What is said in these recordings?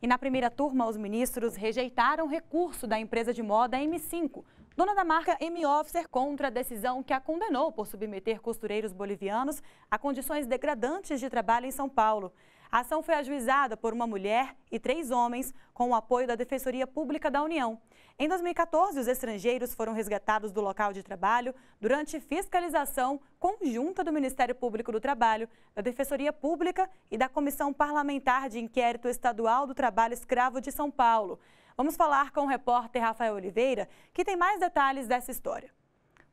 E na primeira turma, os ministros rejeitaram recurso da empresa de moda M5, dona da marca M-Officer, contra a decisão que a condenou por submeter costureiros bolivianos a condições degradantes de trabalho em São Paulo. A ação foi ajuizada por uma mulher e três homens com o apoio da Defensoria Pública da União. Em 2014, os estrangeiros foram resgatados do local de trabalho durante fiscalização conjunta do Ministério Público do Trabalho, da Defensoria Pública e da Comissão Parlamentar de Inquérito Estadual do Trabalho Escravo de São Paulo. Vamos falar com o repórter Rafael Oliveira, que tem mais detalhes dessa história.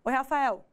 Oi, Rafael.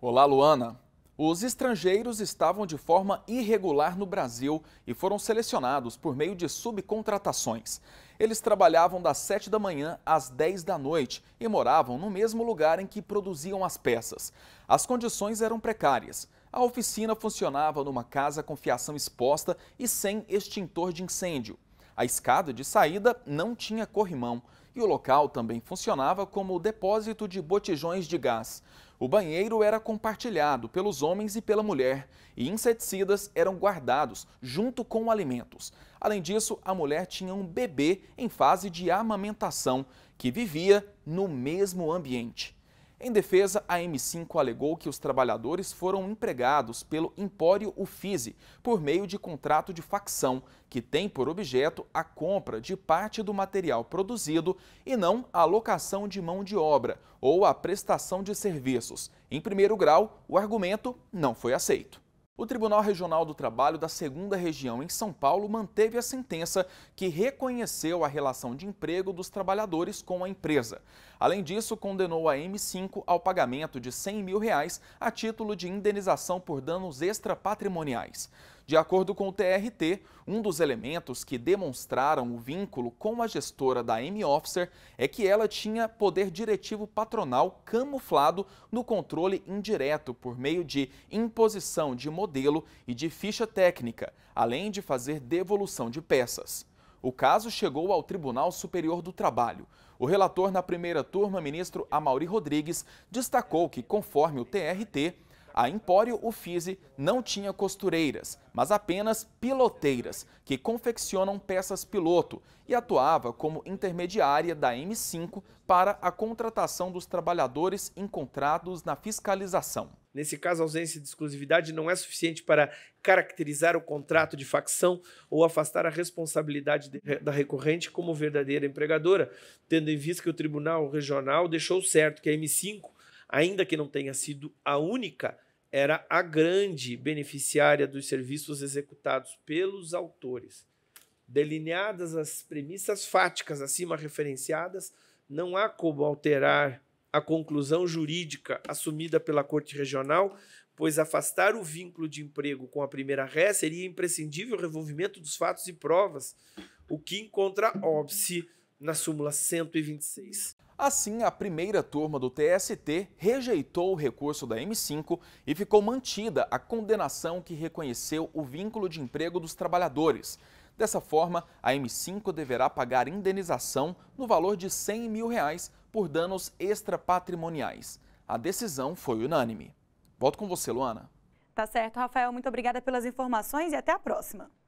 Olá, Luana. Os estrangeiros estavam de forma irregular no Brasil e foram selecionados por meio de subcontratações. Eles trabalhavam das 7 da manhã às 10 da noite e moravam no mesmo lugar em que produziam as peças. As condições eram precárias. A oficina funcionava numa casa com fiação exposta e sem extintor de incêndio. A escada de saída não tinha corrimão e o local também funcionava como depósito de botijões de gás. O banheiro era compartilhado pelos homens e pela mulher, e inseticidas eram guardados junto com alimentos. Além disso, a mulher tinha um bebê em fase de amamentação, que vivia no mesmo ambiente. Em defesa, a M5 alegou que os trabalhadores foram empregados pelo Empório Ufise por meio de contrato de facção, que tem por objeto a compra de parte do material produzido e não a locação de mão de obra ou a prestação de serviços. Em primeiro grau, o argumento não foi aceito. O Tribunal Regional do Trabalho da Segunda Região em São Paulo manteve a sentença que reconheceu a relação de emprego dos trabalhadores com a empresa. Além disso, condenou a M5 ao pagamento de R$ 100 mil reais a título de indenização por danos extrapatrimoniais. De acordo com o TRT, um dos elementos que demonstraram o vínculo com a gestora da M-Officer é que ela tinha poder diretivo patronal camuflado no controle indireto por meio de imposição de modelo e de ficha técnica, além de fazer devolução de peças. O caso chegou ao Tribunal Superior do Trabalho. O relator na primeira turma, ministro Amauri Rodrigues, destacou que, conforme o TRT, a Empório Uffizi não tinha costureiras, mas apenas piloteiras, que confeccionam peças piloto e atuava como intermediária da M5 para a contratação dos trabalhadores encontrados na fiscalização. Nesse caso, a ausência de exclusividade não é suficiente para caracterizar o contrato de facção ou afastar a responsabilidade de, da recorrente como verdadeira empregadora, tendo em vista que o Tribunal Regional deixou certo que a M5 ainda que não tenha sido a única, era a grande beneficiária dos serviços executados pelos autores. Delineadas as premissas fáticas acima referenciadas, não há como alterar a conclusão jurídica assumida pela Corte Regional, pois afastar o vínculo de emprego com a primeira ré seria imprescindível o revolvimento dos fatos e provas, o que encontra óbice na súmula 126. Assim, a primeira turma do TST rejeitou o recurso da M5 e ficou mantida a condenação que reconheceu o vínculo de emprego dos trabalhadores. Dessa forma, a M5 deverá pagar indenização no valor de 100 mil reais por danos extrapatrimoniais. A decisão foi unânime. Volto com você, Luana. Tá certo, Rafael. Muito obrigada pelas informações e até a próxima.